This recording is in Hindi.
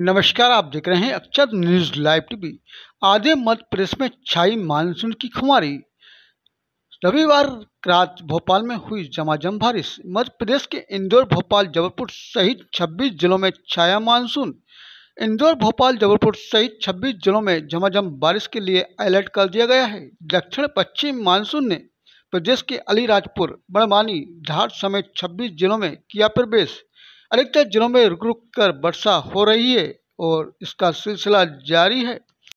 नमस्कार आप देख रहे हैं अक्षर न्यूज लाइव टीवी आधे मध्य प्रदेश में छाई मानसून की खुमारी रविवार रात भोपाल में हुई जमाजम बारिश मध्य प्रदेश के इंदौर भोपाल जबलपुर सहित 26 जिलों में छाया मानसून इंदौर भोपाल जबलपुर सहित 26 जिलों में जमाजम बारिश के लिए अलर्ट कर दिया गया है दक्षिण पश्चिम मानसून ने प्रदेश के अलीराजपुर बड़वानी धार समेत छब्बीस जिलों में किया प्रवेश अधिकतर जिलों में रुक रुक कर वर्षा हो रही है और इसका सिलसिला जारी है